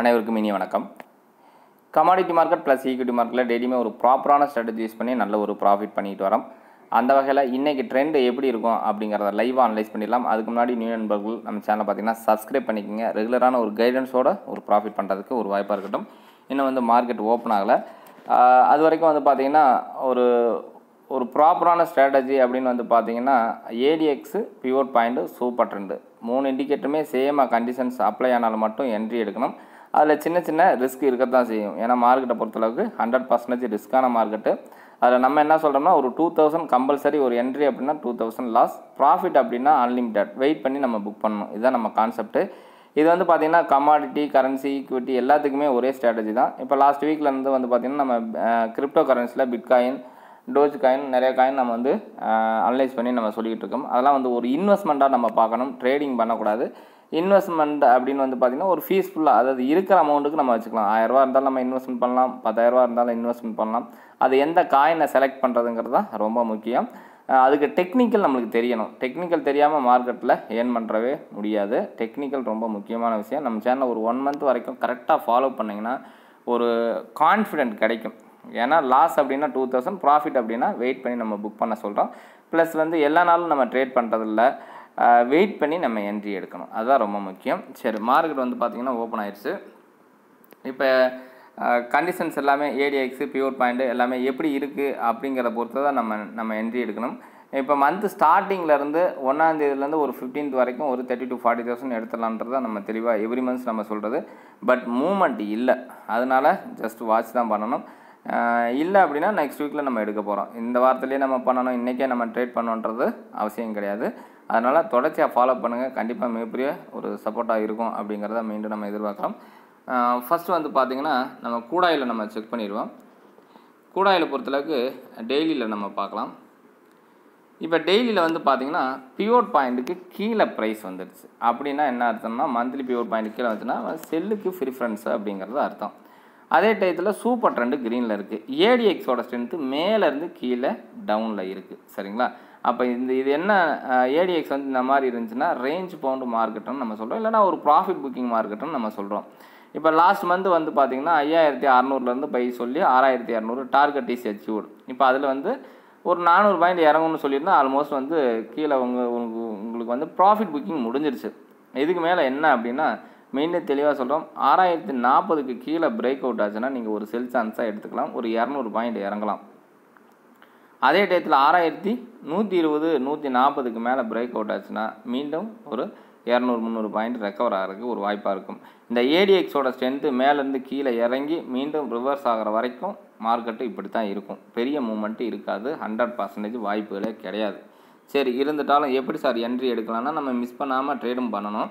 அனைவருக்கும் இனி வணக்கம் கமாடிட்டி மார்க்கெட் ப்ளஸ் ஈக்விட்டி மார்க்கெட்டில் டெய்லியுமே ஒரு ப்ராப்பரான யூஸ் பண்ணி நல்ல ஒரு ப்ராஃபிட் பண்ணிட்டு வரோம் அந்த வகையில் இன்றைக்கி ட்ரெண்ட் எப்படி இருக்கும் அப்படிங்கிறத லைவாக அனலைஸ் பண்ணிடலாம் அதுக்கு முன்னாடி நியூ நண்பர்கள் நம்ம சேனலை பார்த்தீங்கன்னா சப்ஸ்கிரைப் பண்ணிக்கோங்க ரெகுலரான ஒரு கைடன்ஸோட ஒரு ப்ராஃபிட் பண்ணுறதுக்கு ஒரு வாய்ப்பாக இருக்கட்டும் இன்னும் வந்து மார்க்கெட் ஓப்பன் ஆகலை அது வரைக்கும் வந்து பார்த்திங்கன்னா ஒரு ஒரு ப்ராப்பரான ஸ்ட்ராட்டஜி அப்படின்னு வந்து பார்த்தீங்கன்னா ADX pure point super trend மூணு இண்டிகேட்டருமே சேமாக கண்டிஷன்ஸ் அப்ளை ஆனாலும் மட்டும் என்ட்ரி எடுக்கணும் அதில் சின்ன சின்ன ரிஸ்க் இருக்கத்தான் செய்யும் ஏன்னா மார்க்கெட்டை பொறுத்தளவுக்கு ஹண்ட்ரட் பர்சன்டேஜ் ரிஸ்க்கான மார்க்கெட்டு அதில் நம்ம என்ன சொல்கிறோம்னா ஒரு டூ தௌசண்ட் கம்பல்சரி ஒரு என்ட்ரி அப்படின்னா டூ தௌசண்ட் லாஸ் ப்ராஃபிட் அப்படின்னா அன்லிமிட்டட் வெயிட் பண்ணி நம்ம புக் பண்ணணும் இதுதான் நம்ம கான்செப்ட்டு இது வந்து பார்த்திங்கன்னா கமாடிட்டி கரன்சி ஈக்விட்டி எல்லாத்துக்குமே ஒரே ஸ்ட்ராட்டஜி தான் இப்போ லாஸ்ட் வீக்லேருந்து வந்து பார்த்திங்கன்னா நம்ம கிரிப்டோ கரன்சியில் பிட்காயின் டோஜ் காயின் நிறைய காயின் நம்ம வந்து அனலைஸ் பண்ணி நம்ம சொல்லிக்கிட்டு இருக்கோம் அதெல்லாம் வந்து ஒரு இன்வெஸ்ட்மெண்ட்டாக நம்ம பார்க்கணும் ட்ரேடிங் பண்ணக்கூடாது இன்வெஸ்ட்மெண்ட் அப்படின்னு வந்து பார்த்திங்கன்னா ஒரு ஃபீஸ்ஃபுல்லாக அதாவது இருக்கிற அமௌண்ட்டுக்கு நம்ம வச்சுக்கலாம் ஆயிரரூவா இருந்தாலும் நம்ம இன்வெஸ்ட்மெண்ட் பண்ணலாம் பத்தாயிரரூவா இருந்தாலும் இன்வெஸ்ட்மெண்ட் பண்ணலாம் அது எந்த காயினை செலக்ட் பண்ணுறதுங்கிறது தான் ரொம்ப முக்கியம் அதுக்கு டெக்னிக்கல் நம்மளுக்கு தெரியணும் டெக்னிக்கல் தெரியாமல் மார்க்கெட்டில் ஏர்ன் பண்ணுறவே முடியாது டெக்னிக்கல் ரொம்ப முக்கியமான விஷயம் நம்ம சேனலில் ஒரு ஒன் மந்த் வரைக்கும் கரெக்டாக ஃபாலோ பண்ணிங்கன்னா ஒரு கான்ஃபிடென்ட் கிடைக்கும் ஏன்னா லாஸ் அப்படின்னா டூ தௌசண்ட் ப்ராஃபிட் அப்படின்னா வெயிட் பண்ணி நம்ம புக் பண்ண சொல்கிறோம் ப்ளஸ் வந்து எல்லா நாளும் நம்ம ட்ரேட் பண்ணுறதில்ல வெயிட் பண்ணி நம்ம என்ட்ரி எடுக்கணும் அதுதான் ரொம்ப முக்கியம் சரி மார்க்கெட் வந்து பார்த்திங்கன்னா ஓப்பன் ஆயிடுச்சு இப்போ கண்டிஷன்ஸ் எல்லாமே ஏடிஎக்ஸு பியூர் பாயிண்ட்டு எல்லாமே எப்படி இருக்குது அப்படிங்கிறத பொறுத்து தான் நம்ம நம்ம என்ட்ரி எடுக்கணும் இப்போ மந்த்து ஸ்டார்டிங்லேருந்து ஒன்றாந்தேதியிலேருந்து ஒரு ஃபிஃப்டீன்த் வரைக்கும் ஒரு தேர்ட்டி டு ஃபார்ட்டி தௌசண்ட் எடுத்துடலான்றது நம்ம தெளிவாக எவ்ரி மந்த்ஸ் நம்ம சொல்கிறது பட் மூமெண்ட் இல்லை அதனால் ஜஸ்ட் வாட்ச் தான் பண்ணணும் இல்லை அப்படின்னா நெக்ஸ்ட் வீக்கில் நம்ம எடுக்க போகிறோம் இந்த வாரத்துலேயே நம்ம பண்ணணும் இன்றைக்கே நம்ம ட்ரேட் பண்ணணுன்றது அவசியம் கிடையாது அதனால் தொடர்ச்சியாக ஃபாலோ பண்ணுங்கள் கண்டிப்பாக மிகப்பெரிய ஒரு சப்போர்ட்டாக இருக்கும் அப்படிங்கிறத மீண்டும் நம்ம எதிர்பார்க்கலாம் ஃபஸ்ட்டு வந்து பார்த்திங்கன்னா நம்ம கூடாயில் நம்ம செக் பண்ணிடுவோம் கூடாயில் பொறுத்தளவுக்கு டெய்லியில் நம்ம பார்க்கலாம் இப்போ டெய்லியில் வந்து பார்த்திங்கன்னா பியூர் பாயிண்ட்டுக்கு கீழே ப்ரைஸ் வந்துடுச்சு அப்படின்னா என்ன அர்த்தம்னா மந்த்லி பியூர் பாயிண்ட் கீழே வந்துச்சுன்னா செல்லுக்கு ப்ரிஃபரன்ஸ் அப்படிங்கிறது அர்த்தம் அதே டயத்தில் சூப்பர் ட்ரெண்டு க்ரீனில் இருக்குது ஏடிஎக்ஸோட ஸ்ட்ரென்த்து மேலேருந்து கீழே டவுனில் இருக்குது சரிங்களா அப்போ இந்த இது என்ன ஏடிஎக்ஸ் வந்து இந்த மாதிரி இருந்துச்சுன்னா ரேஞ்ச் பவுண்டு மார்க்கெட்டுன்னு நம்ம சொல்கிறோம் இல்லைனா ஒரு ப்ராஃபிட் புக்கிங் மார்க்கெட்டுன்னு நம்ம சொல்கிறோம் இப்போ லாஸ்ட் மந்த் வந்து பார்த்திங்கன்னா ஐயாயிரத்தி அறநூறுலேருந்து பை சொல்லி ஆறாயிரத்தி இரநூறு டார்கெட் இஸ் அச்சீவ்ட் இப்போ அதில் வந்து ஒரு நானூறு பாயிண்ட் இறங்கணும்னு சொல்லியிருந்தா ஆல்மோஸ்ட் வந்து கீழே உங்கள் உங்களுக்கு வந்து ப்ராஃபிட் புக்கிங் முடிஞ்சிருச்சு இதுக்கு மேலே என்ன அப்படின்னா மெயினே தெளிவாக சொல்கிறோம் ஆறாயிரத்தி நாற்பதுக்கு கீழே பிரேக் அவுட் ஆச்சுன்னா நீங்கள் ஒரு செல் சான்ஸாக எடுத்துக்கலாம் ஒரு இரநூறு பாயிண்ட் இறங்கலாம் அதே டயத்தில் ஆறாயிரத்தி நூற்றி இருபது நூற்றி நாற்பதுக்கு மேலே பிரேக் அவுட் ஆச்சுன்னா மீண்டும் ஒரு இரநூறு முந்நூறு பாயிண்ட் ரெக்கவர் ஆகிறதுக்கு ஒரு வாய்ப்பாக இருக்கும் இந்த ஏடிஎக்ஸோட ஸ்ட்ரென்த்து மேலேருந்து கீழே இறங்கி மீண்டும் ரிவர்ஸ் ஆகிற வரைக்கும் மார்க்கெட்டு இப்படி தான் இருக்கும் பெரிய மூமெண்ட்டு இருக்காது ஹண்ட்ரட் பர்சன்டேஜ் வாய்ப்புகளே கிடையாது சரி இருந்துட்டாலும் எப்படி சார் என்ட்ரி எடுக்கலாம்னா நம்ம மிஸ் பண்ணாமல் ட்ரேடும் பண்ணணும்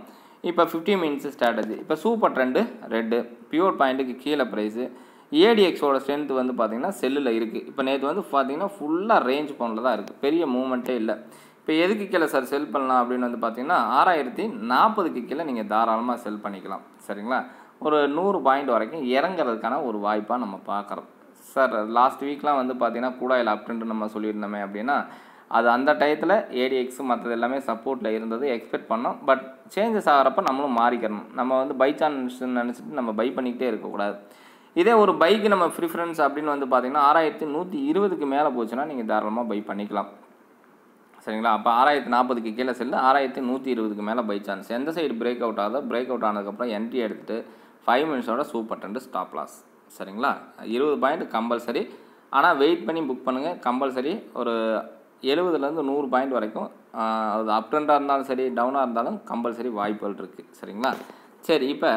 இப்போ ஃபிஃப்டி மினிட்ஸ் ஸ்ட்ராட்டஜி இப்போ சூப்பர் ட்ரெண்டு ரெட்டு பியூர் பாயிண்ட்டுக்கு கீழே ப்ரைஸு ஏடிஎக்ஸோட ஸ்ட்ரென்த் வந்து பார்த்திங்கன்னா செல்லில் இருக்குது இப்போ நேற்று வந்து பார்த்திங்கன்னா ஃபுல்லாக ரேஞ்ச் ஃபோனில் தான் இருக்குது பெரிய மூமெண்ட்டே இல்லை இப்போ எதுக்கு கீழே சார் செல் பண்ணலாம் அப்படின்னு வந்து பார்த்தீங்கன்னா ஆறாயிரத்தி நாற்பதுக்கு கீழே நீங்கள் தாராளமாக செல் பண்ணிக்கலாம் சரிங்களா ஒரு நூறு பாயிண்ட் வரைக்கும் இறங்குறதுக்கான ஒரு வாய்ப்பாக நம்ம பார்க்குறோம் சார் லாஸ்ட் வீக்லாம் வந்து பார்த்திங்கன்னா கூடாயில் அப்டன்ட்டு நம்ம சொல்லியிருந்தோமே அப்படின்னா அது அந்த டயத்தில் ஏடிஎக்ஸ் மற்றது எல்லாமே சப்போர்ட்டில் இருந்தது எக்ஸ்பெக்ட் பண்ணோம் பட் சேஞ்சஸ் ஆகிறப்ப நம்மளும் மாறிக்கணும் நம்ம வந்து பை சான்ஸ் நினச்சிட்டு நம்ம பை பண்ணிக்கிட்டே இருக்கக்கூடாது இதே ஒரு பைக்கு நம்ம ப்ரிஃபரன்ஸ் அப்படின்னு வந்து பார்த்திங்கன்னா ஆறாயிரத்தி நூற்றி இருபதுக்கு மேலே போச்சுன்னா நீங்கள் தாராளமாக பை பண்ணிக்கலாம் சரிங்களா அப்போ ஆறாயிரத்தி நாற்பதுக்கு கீழே செல்லு ஆறாயிரத்தி நூற்றி இருபதுக்கு மேலே பை சான்ஸ் எந்த சைடு பிரேக் அவுட் ஆகுதோ பிரேக் அவுட் ஆனதுக்கப்புறம் என்ட்ரி எடுத்துகிட்டு ஃபைவ் மினிட்ஸோட சூப்பர் டென்ட் ஸ்டாப் லாஸ் சரிங்களா இருபது பாயிண்ட் கம்பல்சரி ஆனால் வெயிட் பண்ணி புக் பண்ணுங்கள் கம்பல்சரி ஒரு எழுபதுலேருந்து நூறு பாயிண்ட் வரைக்கும் அது அப்டெண்டாக இருந்தாலும் சரி டவுனாக இருந்தாலும் கம்பல்சரி வாய்ப்புகள் இருக்குது சரிங்களா சரி இப்போ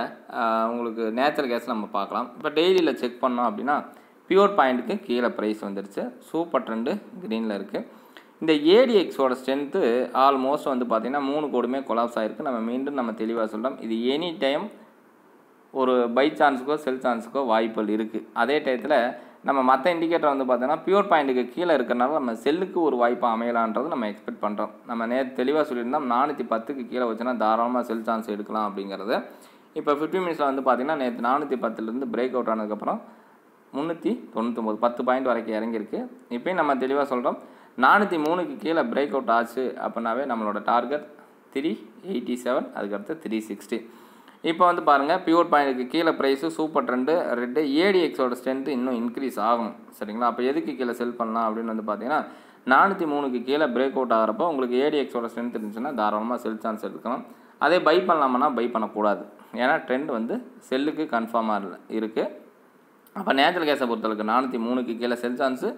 உங்களுக்கு நேச்சுரல் கேஸ் நம்ம பார்க்கலாம் இப்போ டெய்லியில் செக் பண்ணோம் அப்படின்னா பியூர் பாயிண்ட்டுக்கு கீழே ப்ரைஸ் வந்துருச்சு சூப்பர் ட்ரெண்டு க்ரீனில் இருக்குது இந்த ஏடிஎக்ஸோட ஸ்ட்ரென்த்து ஆல்மோஸ்ட் வந்து பார்த்திங்கன்னா மூணு கோடுமே கொலாப்ஸ் ஆகிருக்கு நம்ம மீண்டும் நம்ம தெளிவாக சொல்கிறோம் இது எனி டைம் ஒரு பை சான்ஸுக்கோ செல் சான்ஸுக்கோ வாய்ப்புகள் இருக்குது அதே டயத்தில் நம்ம மற்ற இண்டிகேட்டர் வந்து பார்த்தீங்கன்னா பியூர் பாயிண்ட்டுக்கு கீழே இருக்கிறனால நம்ம செல்லுக்கு ஒரு வாய்ப்பு அமையலான்றது நம்ம எக்ஸ்பெக்ட் பண்ணுறோம் நம்ம நே தெளிவாக சொல்லியிருந்தோம் நானூற்றி பத்துக்கு கீழே வச்சுன்னா தாராளமாக செல் சான்ஸ் எடுக்கலாம் அப்படிங்கிறது இப்போ ஃபிஃப்டி மினிட்ஸில் வந்து பார்த்திங்கன்னா நேற்று நானூற்றி பத்துலேருந்து பிரேக் அவுட் ஆனதுக்கப்புறம் முந்நூற்றி தொண்ணூற்றொம்பது பத்து பாயிண்ட் வரைக்கும் இறங்கியிருக்கு இப்போயும் நம்ம தெளிவாக சொல்கிறோம் நானூற்றி மூணுக்கு கீழே பிரேக் அவுட் ஆச்சு அப்படின்னாவே நம்மளோட டார்கெட் த்ரீ எயிட்டி செவன் அதுக்கடுத்து த்ரீ சிக்ஸ்டி இப்போ வந்து பாருங்கள் பியூர் பாயிண்ட்டுக்கு கீழே ப்ரைஸு சூப்பர் ட்ரெண்டு ரெட்டு ஏடிஎக்ஸோட ஸ்ட்ரென்த்து இன்னும் இன்க்ரீஸ் ஆகும் சரிங்களா அப்போ எதுக்கு கீழே செல் பண்ணலாம் அப்படின்னு வந்து பார்த்தீங்கன்னா நானூற்றி மூணுக்கு கீழே பிரேக் அவுட் ஆகிறப்போ உங்களுக்கு ஏடிஎக்ஸோட ஸ்ட்ரென்த் இருந்துச்சுன்னா தாராளமாக செல் சான்ஸ் எடுக்கணும் அதே பை பண்ணலாமன்னா பை பண்ணக்கூடாது ஏன்னா ட்ரெண்ட் வந்து செல்லுக்கு கன்ஃபார்மாக இருக்குது அப்போ நேச்சுரல் கேஸை பொறுத்தளவுக்கு நானூற்றி மூணுக்கு கீழே செல் சான்ஸு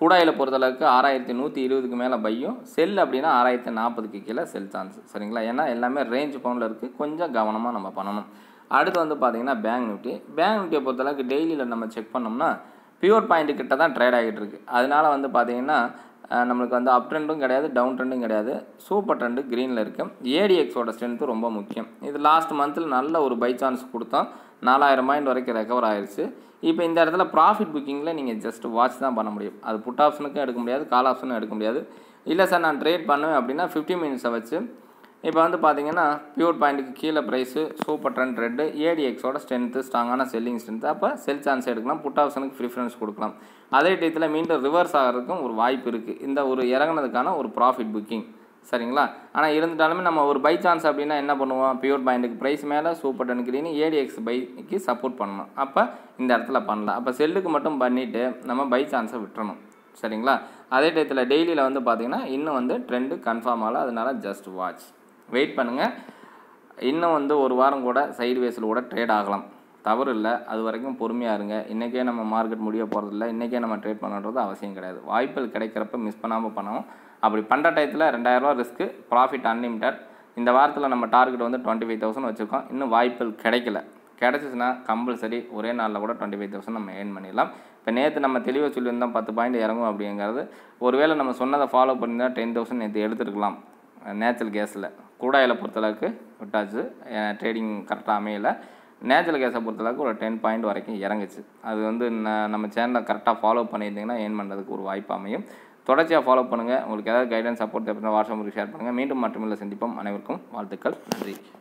கூடாயில் பொறுத்தளவுக்கு ஆறாயிரத்தி நூற்றி இருபதுக்கு மேலே பையும் செல் அப்படின்னா ஆறாயிரத்தி நாற்பதுக்கு கீழே செல் சான்ஸ் சரிங்களா ஏன்னா எல்லாமே ரேஞ்ச் ஃபோனில் இருக்குது கொஞ்சம் கவனமாக நம்ம பண்ணணும் அடுத்து வந்து பார்த்திங்கன்னா பேங்க் நிஃப்டி பேங்க் நிஃப்டியை பொறுத்தளவுக்கு டெய்லியில் நம்ம செக் பண்ணோம்னா பியூர் பாயிண்ட் கிட்ட தான் ட்ரேட் ஆகிட்டு இருக்குது அதனால வந்து பார்த்தீங்கன்னா நம்மளுக்கு வந்து அப் ட்ரெண்டும் கிடையாது டவுன் ட்ரெண்டும் கிடையாது சூப்பர் ட்ரெண்டு க்ரீனில் இருக்குது ஏடிஎக்ஸோட ஸ்ட்ரென்த்து ரொம்ப முக்கியம் இது லாஸ்ட் மந்தில் நல்ல ஒரு பை சான்ஸ் கொடுத்தோம் நாலாயிரம் பாயிண்ட் வரைக்கும் ரெக்கவர் ஆயிடுச்சு இப்போ இந்த இடத்துல ப்ராஃபிட் புக்கிங்கில் நீங்கள் ஜஸ்ட் வாட்ச் தான் பண்ண முடியும் அது புட் ஆப்ஷனுக்கும் எடுக்க முடியாது கால் ஆப்ஷனும் எடுக்க முடியாது இல்லை சார் நான் ட்ரேட் பண்ணுவேன் அப்படின்னா ஃபிஃப்டி மினிட்ஸை வச்சு இப்போ வந்து பார்த்தீங்கன்னா பியூர் பாயிண்ட்டுக்கு கீழே ப்ரைஸு சூப்பர் ட்ரெண்ட் ரெட்டு ஏடிஎக்ஸோட ஸ்ட்ரென்த்து ஸ்ட்ராங்கான செல்லிங் ஸ்ட்ரென்த்து அப்போ செல் சான்ஸ் எடுக்கலாம் புட் ஆப்ஷனுக்கு ப்ரிஃபரன்ஸ் கொடுக்கலாம் அதே டயத்தில் மீண்டும் ரிவர்ஸ் ஆகிறதுக்கும் ஒரு வாய்ப்பு இருக்குது இந்த ஒரு இறங்கினதுக்கான ஒரு ப்ராஃபிட் புக்கிங் சரிங்களா ஆனால் இருந்துட்டாலுமே நம்ம ஒரு பை சான்ஸ் அப்படின்னா என்ன பண்ணுவோம் பியூர் பாயிண்ட்டுக்கு ப்ரைஸ் மேலே சூப்பர் டென் கிரீனு ஏடிஎக்ஸ் பைக்கு சப்போர்ட் பண்ணணும் அப்போ இந்த இடத்துல பண்ணலாம் அப்போ செல்லுக்கு மட்டும் பண்ணிவிட்டு நம்ம பை சான்ஸை விட்டுறணும் சரிங்களா அதே டயத்தில் டெய்லியில் வந்து பார்த்திங்கன்னா இன்னும் வந்து ட்ரெண்டு கன்ஃபார்ம் ஆகலை அதனால் ஜஸ்ட் வாட்ச் வெயிட் பண்ணுங்கள் இன்னும் வந்து ஒரு வாரம் கூட சைடு வேஸில் கூட ட்ரேட் ஆகலாம் தவறு இல்லை அது வரைக்கும் பொறுமையாக இருங்க இன்றைக்கே நம்ம மார்க்கெட் முடிய போகிறது இல்லை இன்றைக்கே நம்ம ட்ரேட் பண்ணுறது அவசியம் கிடையாது வாய்ப்புகள் கிடைக்கிறப்ப மிஸ் பண்ணாமல் பண்ணுவோம் அப்படி பண்ணுற டயத்தில் ரெண்டாயிரரூவா ரிஸ்க்கு ப்ராஃபிட் அன்லிமிட்டட் இந்த வாரத்தில் நம்ம டார்கெட் வந்து டுவெண்ட்டி ஃபைவ் தௌசண்ட் வச்சுருக்கோம் இன்னும் வாய்ப்புகள் கிடைக்கல கிடச்சிச்சின்னா கம்பல்சரி ஒரே நாளில் கூட டுவெண்ட்டி ஃபைவ் தௌசண்ட் நம்ம ஏர்ன் பண்ணிடலாம் இப்போ நேற்று நம்ம தெளிவாக சொல்லியிருந்தோம் பத்து பாயிண்ட் இறங்கும் அப்படிங்கிறது ஒருவேளை நம்ம சொன்னதை ஃபாலோ பண்ணியிருந்தால் டென் தௌசண்ட் நேற்று எடுத்துருக்கலாம் நேச்சுரல் கேஸில் கூடாயில் பொறுத்தளவுக்கு விட்டாச்சு ட்ரேடிங் கரெக்டாக அமையலை நேச்சுரல் கேஸை பொறுத்தளவுக்கு ஒரு டென் பாயிண்ட் வரைக்கும் இறங்குச்சு அது வந்து நம்ம சேனலை கரெக்டாக ஃபாலோ பண்ணியிருந்தீங்கன்னா ஏன் பண்ணுறதுக்கு ஒரு வாய்ப்பு அமையும் தொடர்ச்சியாக ஃபாலோ பண்ணுங்கள் உங்களுக்கு ஏதாவது கைடன்ஸ் சப்போர்ட் தேவைப்பட்டால் வாட்ஸ்அப் ஷேர் பண்ணுங்கள் மீண்டும் மட்டுமில்லை சந்திப்போம் அனைவருக்கும் வாழ்த்துக்கள் நன்றி